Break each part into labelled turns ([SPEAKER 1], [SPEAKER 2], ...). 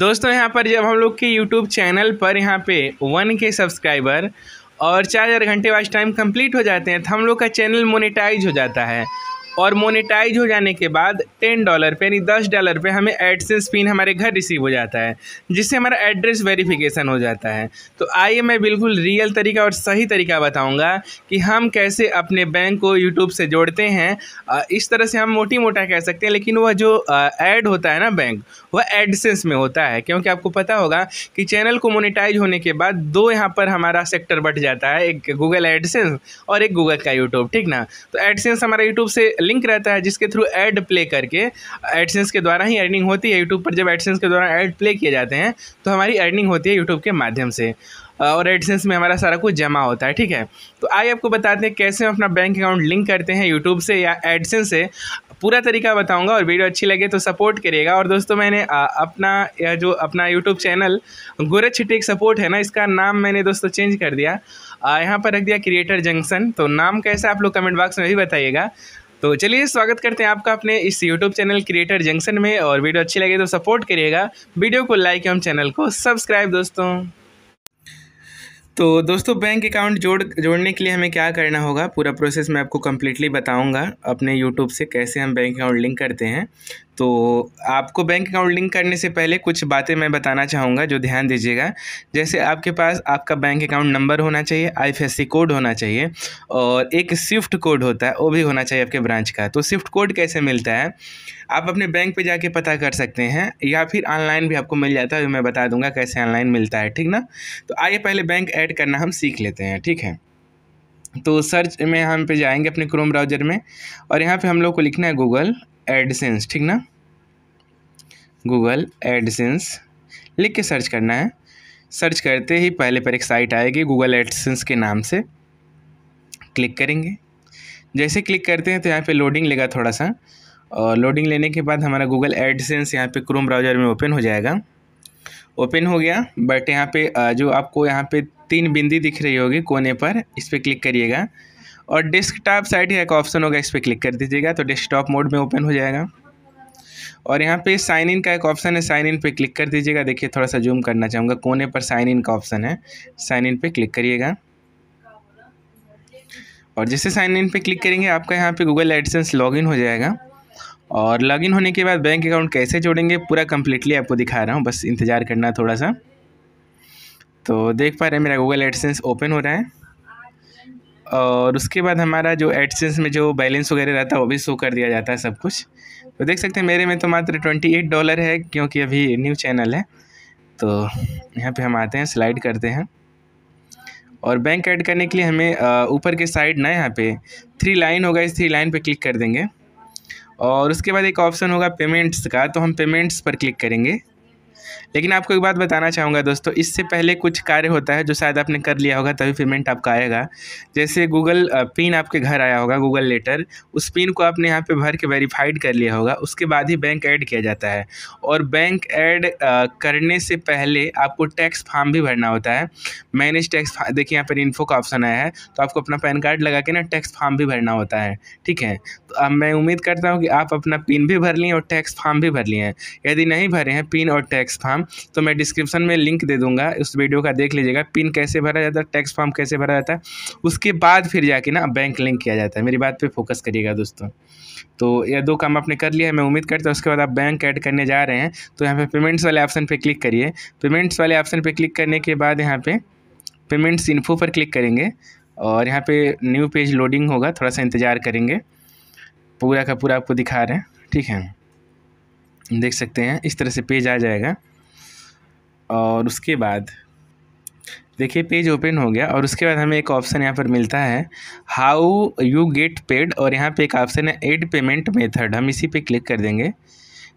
[SPEAKER 1] दोस्तों यहाँ पर जब हम लोग के यूट्यूब चैनल पर यहाँ पे वन के सब्सक्राइबर और चार हज़ार घंटे वॉच टाइम कंप्लीट हो जाते हैं तो हम लोग का चैनल मोनेटाइज हो जाता है और मोनेटाइज हो जाने के बाद टेन डॉलर पे यानी दस डॉलर पे हमें एडसेंस पिन हमारे घर रिसीव हो जाता है जिससे हमारा एड्रेस वेरिफिकेशन हो जाता है तो आइए मैं बिल्कुल रियल तरीका और सही तरीका बताऊंगा कि हम कैसे अपने बैंक को यूट्यूब से जोड़ते हैं इस तरह से हम मोटी मोटा कह सकते हैं लेकिन वह जो ऐड होता है ना बैंक वह एडसेंस में होता है क्योंकि आपको पता होगा कि चैनल को मोनिटाइज होने के बाद दो यहाँ पर हमारा सेक्टर बट जाता है एक गूगल एडसेंस और एक गूगल का यूट्यूब ठीक ना तो एडसेंस हमारा यूट्यूब से लिंक रहता है जिसके थ्रू एड प्ले करके एडसेंस के द्वारा ही अर्निंग होती है यूट्यूब पर जब एडसेंस के द्वारा एड प्ले किए जाते हैं तो हमारी अर्निंग होती है यूट्यूब के माध्यम से और एडसेंस में हमारा सारा कुछ जमा होता है ठीक है तो आइए आपको बताते हैं कैसे हम अपना बैंक अकाउंट लिंक करते हैं यूट्यूब से या एडसेंस से पूरा तरीका बताऊंगा और वीडियो अच्छी लगे तो सपोर्ट करिएगा और दोस्तों मैंने अपना या जो अपना यूट्यूब चैनल गोरज टेक सपोर्ट है ना इसका नाम मैंने दोस्तों चेंज कर दिया यहाँ पर रख दिया क्रिएटर जंक्शन तो नाम कैसे आप लोग कमेंट बॉक्स में भी बताइएगा तो चलिए स्वागत करते हैं आपका अपने इस यूट्यूब चैनल क्रिएटर जंक्शन में और वीडियो अच्छी लगे तो सपोर्ट करिएगा वीडियो को लाइक एवं चैनल को सब्सक्राइब दोस्तों तो दोस्तों बैंक अकाउंट जोड़ जोड़ने के लिए हमें क्या करना होगा पूरा प्रोसेस मैं आपको कम्प्लीटली बताऊंगा अपने यूट्यूब से कैसे हम बैंक अकाउंट लिंक करते हैं तो आपको बैंक अकाउंट लिंक करने से पहले कुछ बातें मैं बताना चाहूँगा जो ध्यान दीजिएगा जैसे आपके पास आपका बैंक अकाउंट नंबर होना चाहिए आईएफएससी कोड होना चाहिए और एक स्विफ्ट कोड होता है वो भी होना चाहिए आपके ब्रांच का तो स्विफ्ट कोड कैसे मिलता है आप अपने बैंक पे जाके पता कर सकते हैं या फिर ऑनलाइन भी आपको मिल जाता है मैं बता दूंगा कैसे ऑनलाइन मिलता है ठीक ना तो आइए पहले बैंक ऐड करना हम सीख लेते हैं ठीक है तो सर्च में हम पे जाएंगे अपने क्रोम ब्राउज़र में और यहाँ पे हम लोग को लिखना है गूगल एडसेंस ठीक ना गूगल एडसेंस लिख के सर्च करना है सर्च करते ही पहले पर एक साइट आएगी गूगल एडसेंस के नाम से क्लिक करेंगे जैसे क्लिक करते हैं तो यहाँ पे लोडिंग लेगा थोड़ा सा और लोडिंग लेने के बाद हमारा गूगल एडसेंस यहाँ पे क्रोम ब्राउज़र में ओपन हो जाएगा ओपन हो गया बट यहाँ पे जो आपको यहाँ पे तीन बिंदी दिख रही होगी कोने पर इस पर क्लिक करिएगा और टॉप साइड का एक ऑप्शन होगा इस पर क्लिक कर दीजिएगा तो डेस्कटॉप मोड में ओपन हो जाएगा और यहाँ पे साइन इन का एक ऑप्शन है साइन इन पे क्लिक कर दीजिएगा देखिए थोड़ा सा जूम करना चाहूँगा कोने पर साइन इन का ऑप्शन है साइन इन पे क्लिक करिएगा और जैसे साइन इन पे क्लिक करेंगे आपका यहाँ पे गूगल एडसेंस लॉगिन हो जाएगा और लॉगिन होने के बाद बैंक अकाउंट कैसे जोड़ेंगे पूरा कम्प्लीटली आपको दिखा रहा हूँ बस इंतज़ार करना थोड़ा सा तो देख पा रहे हैं मेरा गूगल एडसेंस ओपन हो रहा है और उसके बाद हमारा जो एडसेंस में जो बैलेंस वगैरह रहता है वो भी शो कर दिया जाता है सब कुछ तो देख सकते हैं मेरे में तो मात्र ट्वेंटी एट डॉलर है क्योंकि अभी न्यू चैनल है तो यहाँ पे हम आते हैं स्लाइड करते हैं और बैंक ऐड करने के लिए हमें ऊपर के साइड ना यहाँ पे थ्री लाइन होगा इस थ्री लाइन पे क्लिक कर देंगे और उसके बाद एक ऑप्शन होगा पेमेंट्स का तो हम पेमेंट्स पर क्लिक करेंगे लेकिन आपको एक बात बताना चाहूँगा दोस्तों इससे पहले कुछ कार्य होता है जो शायद आपने कर लिया होगा तभी पेमेंट आपका आएगा जैसे गूगल पिन आपके घर आया होगा गूगल लेटर उस पिन को आपने यहाँ पर भर के वेरीफाइड कर लिया होगा उसके बाद ही बैंक ऐड किया जाता है और बैंक ऐड करने से पहले आपको टैक्स फार्म भी भरना होता है मैनेज टैक्स देखिए यहाँ पर इन्फो का ऑप्शन आया है तो आपको अपना पैन कार्ड लगा के ना टैक्स फार्म भी भरना होता है ठीक है तो अब मैं उम्मीद करता हूँ कि आप अपना पिन भी भर लिए और टैक्स फार्म भी भर लिए हैं यदि नहीं भरे हैं पिन और टैक्स फार्म फॉर्म तो मैं डिस्क्रिप्शन में लिंक दे दूंगा उस वीडियो का देख लीजिएगा पिन कैसे भरा जाता है टैक्स फॉर्म कैसे भरा जाता है उसके बाद फिर जाके ना बैंक लिंक किया जाता है मेरी बात पर फोकस करिएगा दोस्तों तो यह दो काम आपने कर लिया है मैं उम्मीद करता हूँ उसके बाद आप बैंक ऐड करने जा रहे हैं तो यहाँ पे पेमेंट्स वाले ऑप्शन पे क्लिक करिए पेमेंट्स वाले ऑप्शन पे क्लिक करने के बाद यहाँ पे पेमेंट्स इन्फो पर क्लिक करेंगे और यहाँ पे न्यू पेज लोडिंग होगा थोड़ा सा इंतज़ार करेंगे पूरा का पूरा आपको दिखा रहे हैं ठीक है देख सकते हैं इस तरह से पेज आ जाएगा और उसके बाद देखिए पेज ओपन हो गया और उसके बाद हमें एक ऑप्शन यहाँ पर मिलता है हाउ यू गेट पेड और यहाँ पे एक ऑप्शन है एड पेमेंट मेथड हम इसी पे क्लिक कर देंगे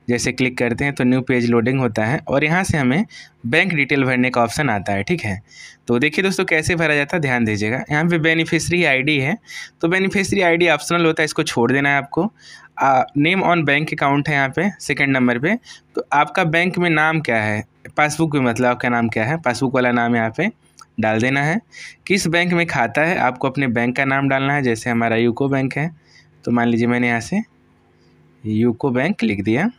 [SPEAKER 1] जैसे क्लिक करते हैं तो न्यू पेज लोडिंग होता है और यहाँ से हमें बैंक डिटेल भरने का ऑप्शन आता है ठीक है तो देखिए दोस्तों कैसे भरा जाता है ध्यान दीजिएगा यहाँ पे बेनिफिशरी आईडी है तो बेनिफिशरी आईडी ऑप्शनल होता है इसको छोड़ देना है आपको नेम ऑन बैंक अकाउंट है यहाँ पर सेकेंड नंबर पर तो आपका बैंक में नाम क्या है पासबुक में मतलब आपका नाम क्या है पासबुक वाला नाम यहाँ पर डाल देना है किस बैंक में खाता है आपको अपने बैंक का नाम डालना है जैसे हमारा यूको बैंक है तो मान लीजिए मैंने यहाँ से यूको बैंक लिख दिया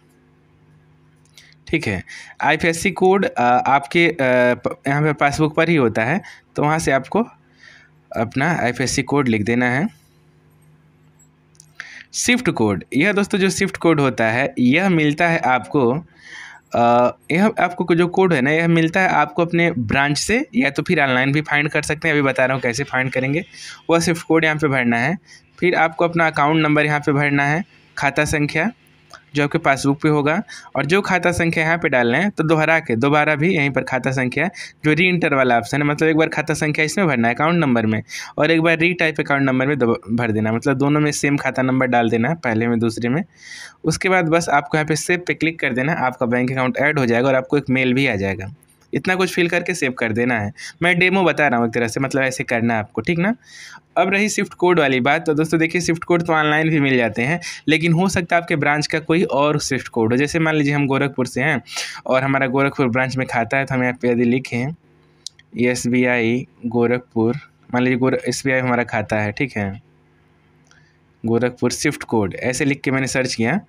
[SPEAKER 1] ठीक है आईएफएससी कोड आपके यहाँ पे पासबुक पर ही होता है तो वहाँ से आपको अपना आईएफएससी कोड लिख देना है शिफ्ट कोड यह दोस्तों जो शिफ्ट कोड होता है यह मिलता है आपको यह आपको जो कोड है ना यह मिलता है आपको अपने ब्रांच से या तो फिर ऑनलाइन भी फाइंड कर सकते हैं अभी बता रहा हूँ कैसे फाइंड करेंगे वह शिफ्ट कोड यहाँ पे भरना है फिर आपको अपना अकाउंट नंबर यहाँ पे भरना है खाता संख्या जो आपके पासबुक पे होगा और जो खाता संख्या यहाँ पे डालना है तो दोहरा के दोबारा भी यहीं पर खाता संख्या जो री इंटर वाला ऑप्शन है मतलब एक बार खाता संख्या इसमें भरना है अकाउंट नंबर में और एक बार री टाइप अकाउंट नंबर में भर देना मतलब दोनों में सेम खाता नंबर डाल देना है पहले में दूसरे में उसके बाद बस आपको यहाँ पर सेव पे क्लिक कर देना आपका बैंक अकाउंट ऐड हो जाएगा और आपको एक मेल भी आ जाएगा इतना कुछ फिल करके सेव कर देना है मैं डेमो बता रहा हूँ एक तरह से मतलब ऐसे करना है आपको ठीक ना अब रही शिफ्ट कोड वाली बात तो दोस्तों देखिए शिफ्ट कोड तो ऑनलाइन भी मिल जाते हैं लेकिन हो सकता है आपके ब्रांच का कोई और शिफ्ट कोड हो जैसे मान लीजिए हम गोरखपुर से हैं और हमारा गोरखपुर ब्रांच में खाता है तो हम यहाँ पे यदि लिखें एस बी आई गोरखपुर मान लीजिए गोर एस बी आई हमारा खाता है ठीक है गोरखपुर शिफ्ट कोड ऐसे लिख के मैंने सर्च किया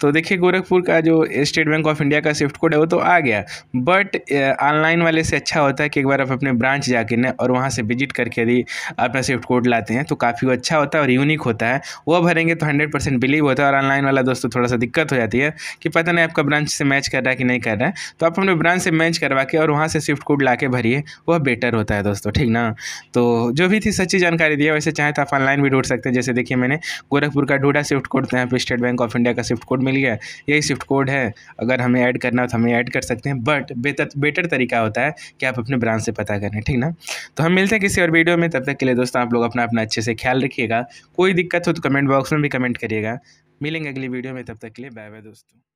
[SPEAKER 1] तो देखिए गोरखपुर का जो स्टेट बैंक ऑफ इंडिया का स्विफ्ट कोड है वो तो आ गया बट ऑनलाइन वाले से अच्छा होता है कि एक बार आप अपने ब्रांच जाके ना और वहाँ से विजिट करके यदि अपना स्विफ्ट कोड लाते हैं तो काफ़ी अच्छा होता है और यूनिक होता है वो भरेंगे तो हंड्रेड परसेंट बिलीव होता है और ऑनलाइन वाला दोस्तों थोड़ा सा दिक्कत हो जाती है कि पता नहीं आपका ब्रांच से मैच कर रहा है कि नहीं कर रहा है तो आप अपने ब्रांच से मैच करवा के और वहाँ से स्विफ्ट कोड ला के भरिए वह बेटर होता है दोस्तों ठीक ना तो जो भी थी सच्ची जानकारी दी वैसे चाहे तो आप ऑनलाइन भी ढूंढ सकते हैं जैसे देखिए मैंने गोरखपुर का ढूंढा स्विफ्ट कोड तो यहाँ पर स्टेट बैंक ऑफ इंडिया का स्विफ्ट कोड मिल गया यही स्विफ्ट कोड है अगर हमें ऐड करना हो तो हमें ऐड कर सकते हैं बट बेहतर बेटर तरीका होता है कि आप अपने ब्रांच से पता करें ठीक ना तो हम मिलते हैं किसी और वीडियो में तब तक के लिए दोस्तों आप लोग अपना अपना अच्छे से ख्याल रखिएगा कोई दिक्कत हो तो कमेंट बॉक्स में भी कमेंट करिएगा मिलेंगे अगली वीडियो में तब तक के लिए बाय बाय दोस्तों